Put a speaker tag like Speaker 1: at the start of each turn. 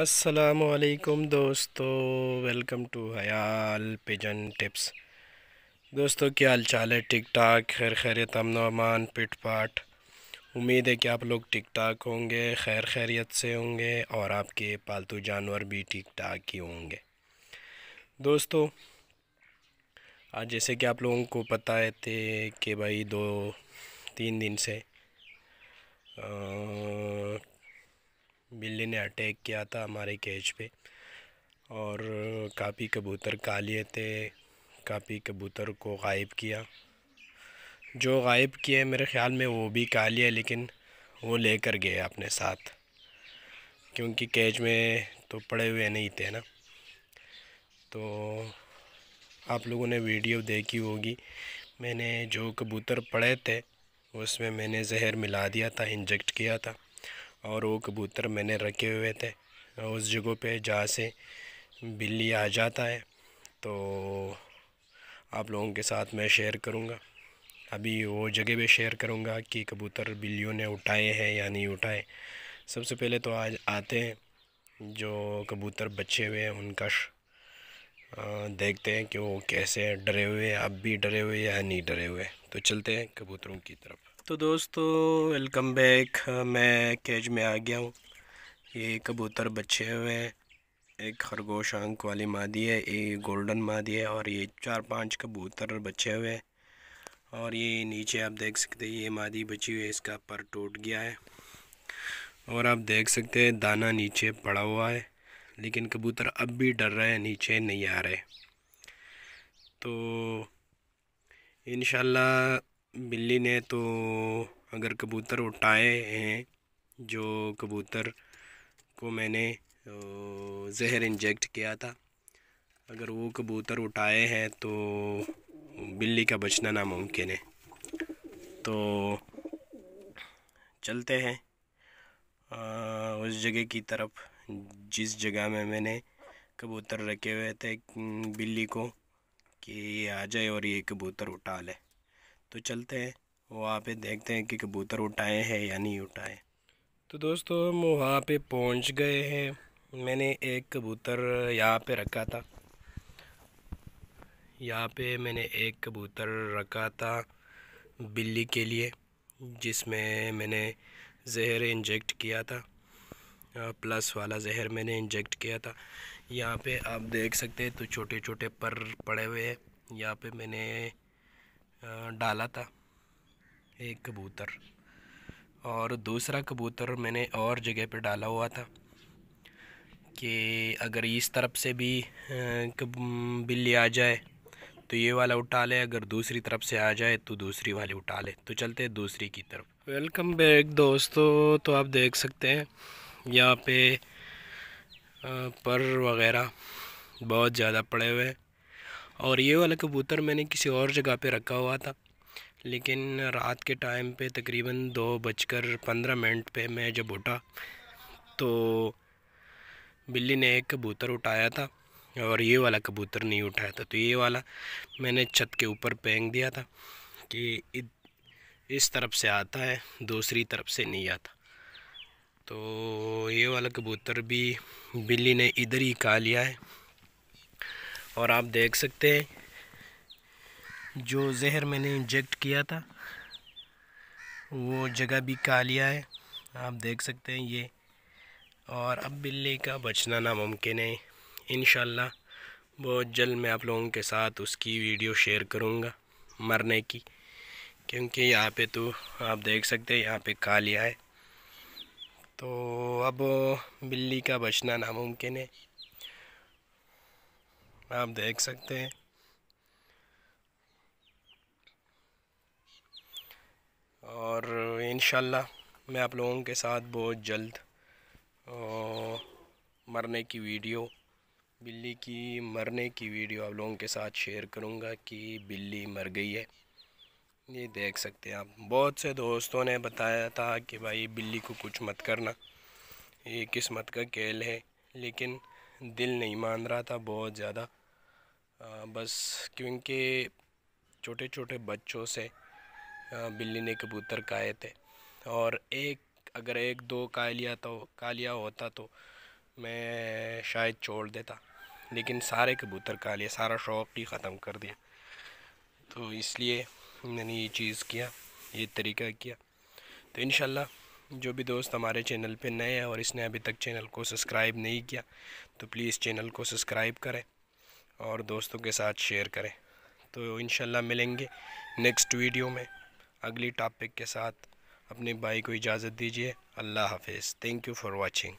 Speaker 1: असलकुम दोस्तों welcome to हयाल पिजन टिप्स दोस्तों क्या हाल चाल है ठीक ठाक खैर खैरियत अमन अमान पिट पाट उम्मीद है कि आप लोग ठीक ठाक होंगे खैर खैरियत से होंगे और आपके पालतू जानवर भी ठीक ठाक ही होंगे दोस्तों आज जैसे कि आप लोगों को पता है थे कि भाई दो तीन दिन से आ, बिल्ली ने अटैक किया था हमारे केज पे और काफ़ी कबूतर का लिए थे काफ़ी कबूतर को गायब किया जो गायब किए मेरे ख़्याल में वो भी का लिए लेकिन वो लेकर गए अपने साथ क्योंकि केज में तो पड़े हुए नहीं थे ना तो आप लोगों ने वीडियो देखी होगी मैंने जो कबूतर पड़े थे उसमें मैंने जहर मिला दिया था इंजेक्ट किया था और वो कबूतर मैंने रखे हुए थे उस जगह पे जहाँ से बिल्ली आ जाता है तो आप लोगों के साथ मैं शेयर करूँगा अभी वो जगह पे शेयर करूँगा कि कबूतर बिल्लियों ने उठाए हैं या नहीं उठाए सबसे पहले तो आज आते हैं जो कबूतर बचे हुए हैं उनका देखते हैं कि वो कैसे डरे हुए अब भी डरे हुए या नहीं डरे हुए तो चलते हैं कबूतरों की तरफ तो दोस्तों वेलकम बैक मैं कैज में आ गया हूँ ये कबूतर बच्चे हुए हैं एक खरगोश आंख वाली मादी है एक गोल्डन मादी है और ये चार पांच कबूतर बच्चे हुए हैं और ये नीचे आप देख सकते हैं ये मादी बची हुई है इसका पर टूट गया है और आप देख सकते हैं दाना नीचे पड़ा हुआ है लेकिन कबूतर अब भी डर रहे हैं नीचे नहीं आ रहे तो इन बिल्ली ने तो अगर कबूतर उठाए हैं जो कबूतर को मैंने जहर इंजेक्ट किया था अगर वो कबूतर उठाए हैं तो बिल्ली का बचना नामुमकिन है तो चलते हैं आ, उस जगह की तरफ जिस जगह में मैंने कबूतर रखे हुए थे बिल्ली को कि ये आ जाए और ये कबूतर उठा ले तो चलते हैं वहाँ पे देखते हैं कि कबूतर उठाए हैं या नहीं उठाए तो दोस्तों हम वहाँ पे पहुँच गए हैं मैंने एक कबूतर यहाँ पे रखा था यहाँ पे मैंने एक कबूतर रखा था बिल्ली के लिए जिसमें मैंने जहर इंजेक्ट किया था प्लस वाला जहर मैंने इंजेक्ट किया था यहाँ पे आप देख सकते हैं तो छोटे छोटे पर पड़े हुए हैं यहाँ पे मैंने डाला था एक कबूतर और दूसरा कबूतर मैंने और जगह पर डाला हुआ था कि अगर इस तरफ से भी बिल्ली आ जाए तो ये वाला उठा ले अगर दूसरी तरफ से आ जाए तो दूसरी वाली उठा ले तो चलते हैं दूसरी की तरफ वेलकम बैक दोस्तों तो आप देख सकते हैं यहाँ पे पर वगैरह बहुत ज़्यादा पड़े हुए हैं और ये वाला कबूतर मैंने किसी और जगह पे रखा हुआ था लेकिन रात के टाइम पे तकरीबन दो बजकर पंद्रह मिनट पे मैं जब उठा तो बिल्ली ने एक कबूतर उठाया था और ये वाला कबूतर नहीं उठाया था तो ये वाला मैंने छत के ऊपर पेंक दिया था कि इस तरफ से आता है दूसरी तरफ से नहीं आता तो ये वाला कबूतर भी बिल्ली ने इधर ही खा लिया है और आप देख सकते हैं जो जहर मैंने इंजेक्ट किया था वो जगह भी कालिया है आप देख सकते हैं ये और अब बिल्ली का बचना नामुमकिन है इन बहुत जल्द मैं आप लोगों के साथ उसकी वीडियो शेयर करूँगा मरने की क्योंकि यहाँ पे तो आप देख सकते हैं यहाँ पे कालिया है तो अब बिल्ली का बचना नामुमकिन है आप देख सकते हैं और इन मैं आप लोगों के साथ बहुत जल्द मरने की वीडियो बिल्ली की मरने की वीडियो आप लोगों के साथ शेयर करूंगा कि बिल्ली मर गई है ये देख सकते हैं आप बहुत से दोस्तों ने बताया था कि भाई बिल्ली को कुछ मत करना ये किस्मत का खेल है लेकिन दिल नहीं मान रहा था बहुत ज़्यादा बस क्योंकि छोटे छोटे बच्चों से बिल्ली ने कबूतर काए थे और एक अगर एक दो का लिया तो का लिया होता तो मैं शायद छोड़ देता लेकिन सारे कबूतर का लिया सारा शौक़ ही ख़त्म कर दिया तो इसलिए मैंने ये चीज़ किया ये तरीका किया तो इन जो भी दोस्त हमारे चैनल पे नए हैं और इसने अभी तक चैनल को सब्सक्राइब नहीं किया तो प्लीज़ चैनल को सब्सक्राइब करें और दोस्तों के साथ शेयर करें तो इन मिलेंगे नेक्स्ट वीडियो में अगली टॉपिक के साथ अपने भाई को इजाज़त दीजिए अल्लाह हाफिज़ थैंक यू फॉर वाचिंग